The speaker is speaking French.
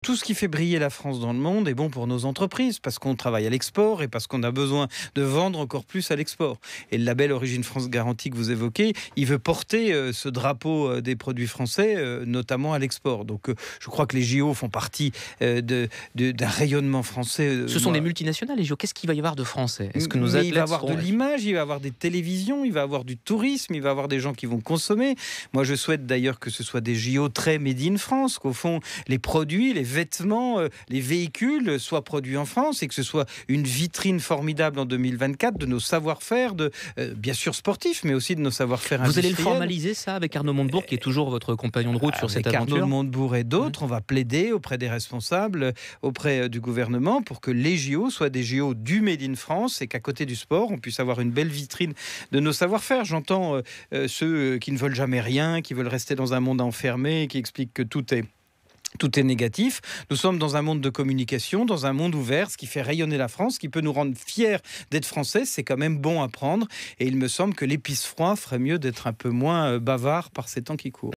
Tout ce qui fait briller la France dans le monde est bon pour nos entreprises parce qu'on travaille à l'export et parce qu'on a besoin de vendre encore plus à l'export. Et le label Origine France Garantie que vous évoquez, il veut porter euh, ce drapeau euh, des produits français, euh, notamment à l'export. Donc je crois que les JO font partie d'un de, rayonnement français. Ce sont des multinationales, les JO. Qu'est-ce qu'il va y avoir de français Est-ce que nous Il va y avoir de l'image, il va y avoir des télévisions, il va y avoir du tourisme, il va y avoir des gens qui vont consommer. Moi, je souhaite d'ailleurs que ce soit des JO très made in France, qu'au fond, les produits, les vêtements, euh, les véhicules soient produits en France et que ce soit une vitrine formidable en 2024 de nos savoir-faire, de euh, bien sûr sportifs, mais aussi de nos savoir-faire Vous allez le formaliser ça avec Arnaud Montebourg, qui est toujours votre compagnon de route ah, sur cette aventure Arnaud Montebourg et d'autres, mmh. on va plaider auprès des responsables, auprès euh, du gouvernement, pour que les JO soient des JO du Made in France et qu'à côté du sport, on puisse avoir une belle vitrine de nos savoir-faire. J'entends ceux qui ne veulent jamais rien, qui veulent rester dans un monde enfermé, qui expliquent que tout est tout est négatif. Nous sommes dans un monde de communication, dans un monde ouvert, ce qui fait rayonner la France, qui peut nous rendre fiers d'être français. C'est quand même bon à prendre. Et il me semble que l'épice froid ferait mieux d'être un peu moins euh, bavard par ces temps qui courent.